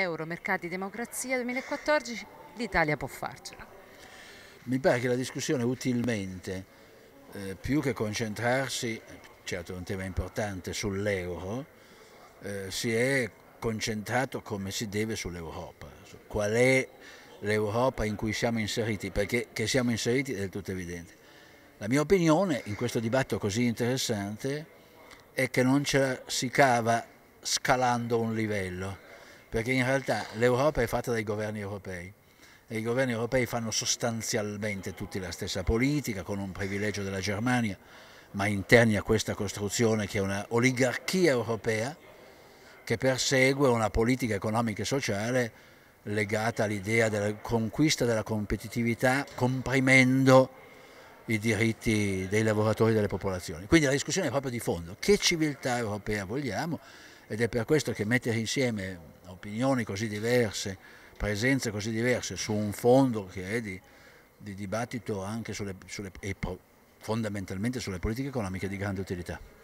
Euro Mercati Democrazia 2014 l'Italia può farcela. Mi pare che la discussione utilmente, eh, più che concentrarsi, certo è un tema importante, sull'euro, eh, si è concentrato come si deve sull'Europa, su qual è l'Europa in cui siamo inseriti, perché che siamo inseriti è del tutto evidente. La mia opinione in questo dibattito così interessante è che non ce la si cava scalando un livello, perché in realtà l'Europa è fatta dai governi europei e i governi europei fanno sostanzialmente tutti la stessa politica con un privilegio della Germania, ma interni a questa costruzione che è una oligarchia europea che persegue una politica economica e sociale legata all'idea della conquista della competitività comprimendo i diritti dei lavoratori e delle popolazioni. Quindi la discussione è proprio di fondo, che civiltà europea vogliamo ed è per questo che mettere insieme opinioni così diverse, presenze così diverse su un fondo che è di, di dibattito anche sulle, sulle, e fondamentalmente sulle politiche economiche di grande utilità.